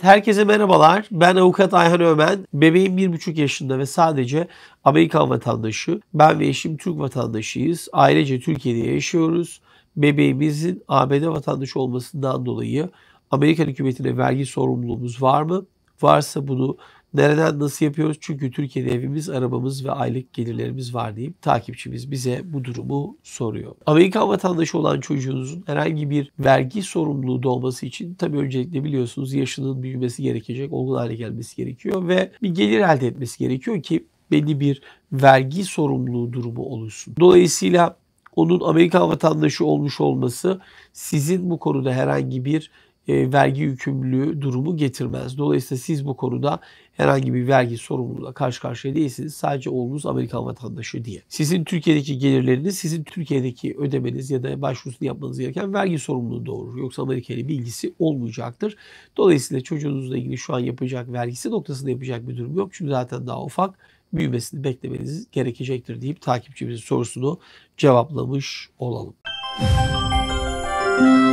Herkese merhabalar. Ben avukat Ayhan Ömen. Bebeğim 1,5 yaşında ve sadece Amerikan vatandaşı. Ben ve eşim Türk vatandaşıyız. Ailece Türkiye'de yaşıyoruz. Bebeğimizin ABD vatandaşı olmasından dolayı Amerikan hükümetine vergi sorumluluğumuz var mı? Varsa bunu Nereden nasıl yapıyoruz? Çünkü Türkiye'de evimiz, arabamız ve aylık gelirlerimiz var deyip takipçimiz bize bu durumu soruyor. Amerikan vatandaşı olan çocuğunuzun herhangi bir vergi sorumluluğu doğması için tabii öncelikle biliyorsunuz yaşının büyümesi gerekecek, olgun hale gelmesi gerekiyor ve bir gelir elde etmesi gerekiyor ki belli bir vergi sorumluluğu durumu oluşsun. Dolayısıyla onun Amerikan vatandaşı olmuş olması sizin bu konuda herhangi bir e, vergi yükümlülüğü durumu getirmez. Dolayısıyla siz bu konuda herhangi bir vergi sorumluluğuna karşı karşıya değilsiniz. Sadece oğlunuz Amerikan vatandaşı diye. Sizin Türkiye'deki gelirleriniz, sizin Türkiye'deki ödemeniz ya da başvurusunu yapmanız gereken vergi sorumluluğu doğurur. Yoksa Amerika ile bilgisi olmayacaktır. Dolayısıyla çocuğunuzla ilgili şu an yapacak vergisi noktasında yapacak bir durum yok. Çünkü zaten daha ufak büyümesini beklemeniz gerekecektir deyip takipçimizin sorusunu cevaplamış olalım. Müzik